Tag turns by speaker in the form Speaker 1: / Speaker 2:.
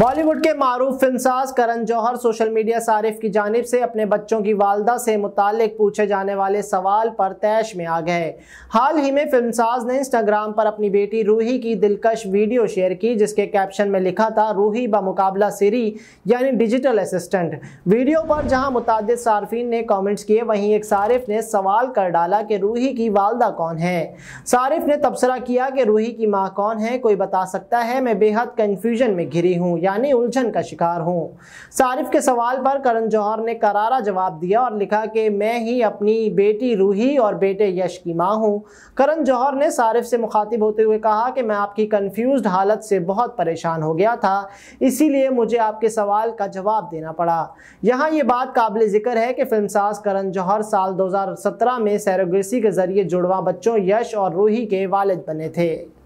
Speaker 1: बॉलीवुड के मारूफ फिल्मसाज करण जौहर social media सारिफ की जानब से अपने बच्चों की वालदा से मुतालिक पूछे जाने वाले सवाल पर तैश में आ गए हाल ही में फिल्मसाज ने इंस्टाग्राम पर अपनी बेटी रूही की दिलकश वीडियो शेयर की जिसके कैप्शन में लिखा था रूही बमुकाबला सीरी यानी डिजिटल असिस्टेंट वीडियो पर जहाँ मुतद सार्फिन ने कॉमेंट्स किए वहीं एक सारिफ ने सवाल कर डाला कि रूही की वालदा कौन है सारिफ ने तबसरा किया कि रूही की माँ कौन है कोई बता सकता है मैं बेहद कन्फ्यूजन में घिरी हूँ यानी उलझन का शिकार हूँ सारिफ के सवाल पर करण जौहर ने करारा जवाब दिया और लिखा कि मैं ही अपनी बेटी रूही और बेटे यश की माँ हूँ करण जौहर ने सारिफ से मुखातिब होते हुए कहा कि मैं आपकी कन्फ्यूज हालत से बहुत परेशान हो गया था इसीलिए मुझे आपके सवाल का जवाब देना पड़ा यहाँ ये बात काबिल ज़िक्र है कि फिल्मसाज करण जौहर साल 2017 में सैरोगेसी के ज़रिए जुड़वा बच्चों यश और रूही के वालिद बने थे